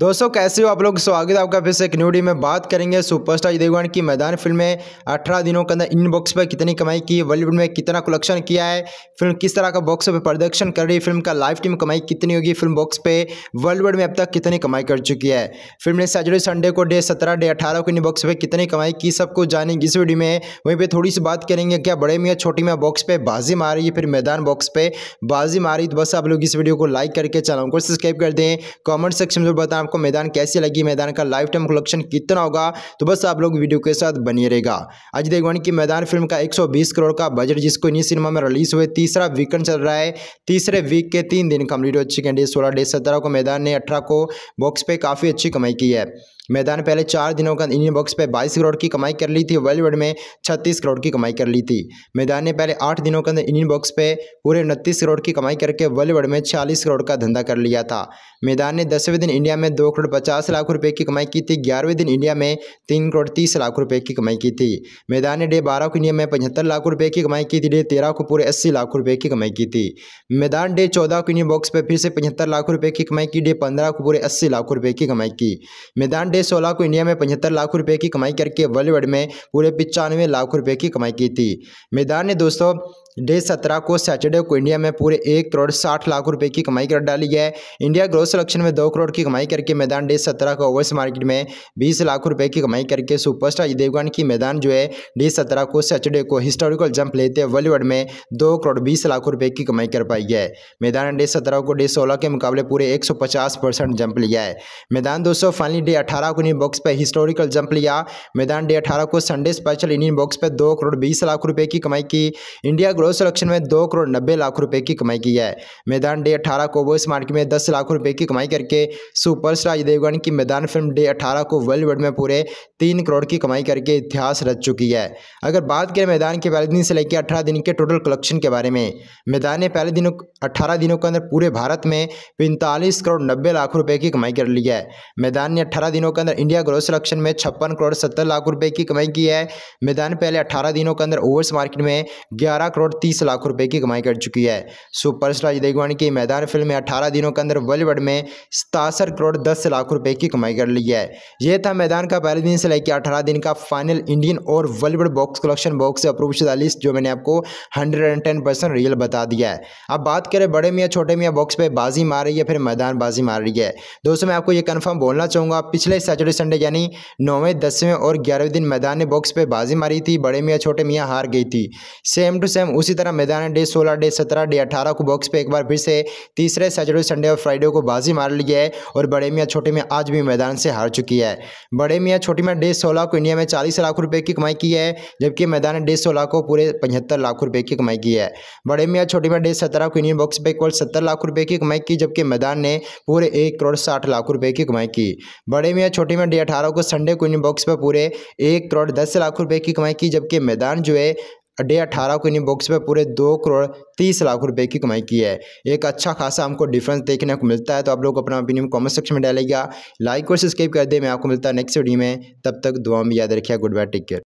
दोस्तों कैसे हो आप लोग स्वागत है आपका फिर से एक न्यूडी में बात करेंगे सुपरस्टार अजय देवगन की मैदान फिल्म में 18 दिनों के अंदर इन बॉक्स पर कितनी कमाई की है बॉलीवुड में कितना कलेक्शन किया है फिल्म किस तरह का बॉक्स पर प्रदर्शन कर रही है फिल्म का लाइफ टाइम कमाई कितनी होगी फिल्म बॉक्स पर बॉलीवुड में अब तक कितनी कमाई कर चुकी है फिल्म ने सैटरडे संडे को डे सत्रह डे अठारह को इन बॉक्स पर कितनी कमाई की सबको जानेंगे इस वीडियो में वहीं पर थोड़ी सी बात करेंगे क्या बड़े मियाँ छोटी मियाँ बॉक्स पे बाजी रही है फिर मैदान बॉक्स पर बाजी मारी तो बस आप लोग इस वीडियो को लाइक करके चैनल को सब्सक्राइब कर दें कॉमेंट सेक्शन में बताएं आपको मैदान कैसी लगी मैदान का लाइफ टाइम कलेक्शन कितना होगा तो बस आप लोग वीडियो के साथ बनी रहेगा अजय देवगन की मैदान फिल्म का 120 करोड़ का बजट जिसको इन सिनेमा में रिलीज हुए तीसरा वीकेंड चल रहा है तीसरे वीक के तीन दिन कम्प्लीट हो चुके हैं डे सोलह डे सत्रह को मैदान ने अठारह को बॉक्स पे काफ़ी अच्छी कमाई की है मैदान पहले चार दिनों का इंडियन बॉक्स पर बाईस करोड़ की कमाई कर ली थी बॉलीवुड में छत्तीस करोड़ की कमाई कर ली थी मैदान ने पहले आठ दिनों के अंदर इंडियन बॉक्स पे पूरे उनतीस करोड़ की कमाई करके बॉलीवुड में छियालीस करोड़ का धंधा कर लिया था मैदान ने दसवें दिन इंडिया में दो करोड़ पचास लाख रुपये की कमाई की थी ग्यारहवें दिन इंडिया में तीन करोड़ तीस लाख रुपये की कमाई की थी मैदान ने डे बारह को इंडिया में पचहत्तर लाख रुपये की कमाई की थी डे तेरह को पूरे अस्सी लाख रुपये की कमाई की थी मैदान डे चौदह को इंडियन बॉक्स पर फिर से पचहत्तर लाख रुपये की कमाई की डे पंद्रह को पूरे अस्सी लाख रुपये की कमाई की मैदान डे साढ़े सोलह को इंडिया में पचहत्तर लाख रुपए की कमाई करके बॉलीवुड में पूरे पिचानवे लाख रुपए की कमाई की थी मैदान ने दोस्तों डे सत्रह को सैटरडे को इंडिया में पूरे एक करोड़ साठ लाख रुपए की कमाई कर डाली है इंडिया ग्रोथ सिलेक्शन में दो करोड़ की कमाई करके मैदान डे सत्रह को ओवर्स मार्केट में बीस लाख रुपए की कमाई करके सुपरस्टार देवगन की मैदान जो है डे सत्रह को सैटरडे को हिस्टोरिकल जंप लेते बॉलीवुड में दो करोड़ बीस लाख रुपये की कमाई कर पाई है मैदान डे सत्रह को डे सोलह के मुकाबले पूरे एक जंप लिया है मैदान दोस्तों फाइनली डे अठारह को इन बॉक्स पर हिस्टोरिकल जंप लिया मैदान डे अठारह को संडे स्पेशल इंडियन बॉक्स पर दो करोड़ बीस लाख रुपये की कमाई की इंडिया ग्रोथ बड़ों सिलेक्शन में दो करोड़ नब्बे लाख रुपए की कमाई की है मैदान डे अठारह को वो मार्केट में दस लाख रुपए की कमाई करके सुपरस्टार स्टार देवगन की मैदान फिल्म डे अठारह को वर्ल्ड में पूरे तीन करोड़ की कमाई करके इतिहास रच चुकी है अगर बात करें मैदान के पहले दिन से लेकर अठारह दिन के टोटल कलेक्शन के बारे में मैदान ने पहले दिनों अठारह दिनों के अंदर पूरे भारत में पैंतालीस करोड़ नब्बे लाख रुपए की कमाई कर ली है मैदान ने अठारह दिनों के अंदर इंडिया ग्रोथ सिलेक्शन में छप्पन करोड़ सत्तर लाख रुपए की कमाई की है मैदान पहले अठारह दिनों के अंदर ओवर्स मार्केट में ग्यारह करोड़ तीस लाख रुपए की कमाई कर चुकी है सुपरस्टार देवगन की मैदान फिल्म में अठारह दिनों के अंदर बॉलीवुड में सतासठ करोड़ दस लाख रुपए की कमाई कर ली है यह था मैदान का पहले दिन से लेकर अठारह दिन का फाइनल इंडियन और बॉलीवुड बॉक्स कलेक्शन बॉक्स अप्रूवशुदा लिस्ट जो मैंने आपको हंड्रेड रियल बता दिया है अब बात करें बड़े मियाँ छोटे मियाँ बॉक्स पर बाजी मार रही है फिर मैदान बाजी मार रही है दोस्तों मैं आपको ये कन्फर्म बोलना चाहूँगा पिछले सैटरडे संडे यानी नौवें दसवें और ग्यारहवें दिन मैदान ने बॉक्स पर बाजी मारी थी बड़े मियाँ छोटे मियाँ हार गई थी सेम टू सेम उसी तरह मैदान डे सोलह डे सत्रह डे अठारह को बॉक्स पे एक बार फिर से तीसरे सैटरडे संडे और फ्राइडे को बाजी मार ली है और बड़े मियाँ छोटे मियाँ आज भी मैदान से हार चुकी है बड़े मियाँ छोटे मियाँ डे सोलह को इंडिया में चालीस लाख रुपये की कमाई की है जबकि मैदान डे सोलह को पूरे पचहत्तर लाख रुपये की कमाई की है बड़े मियाँ छोटे मियाँ डे सत्रह को इंडियन बॉक्स पे बार सत्तर लाख रुपये की कमाई की जबकि मैदान ने पूरे एक करोड़ साठ लाख रुपये की कमाई की बड़े मियाँ छोटे मियाँ डे अठारह को संडे को इंडियन बॉक्स पर पूरे एक करोड़ दस लाख रुपये की कमाई की जबकि मैदान जो है डे अठारह को इन बॉक्स में पूरे दो करोड़ तीस लाख रुपए की कमाई की है एक अच्छा खासा हमको डिफरेंस देखने को मिलता है तो आप लोग अपना ओपिनियन कमेंट सेक्शन में डालेगा लाइक और सब्सक्राइब कर दे मैं आपको मिलता है नेक्स्ट वीडियो में तब तक दुआ में याद रखिए गुड बाय टेक केयर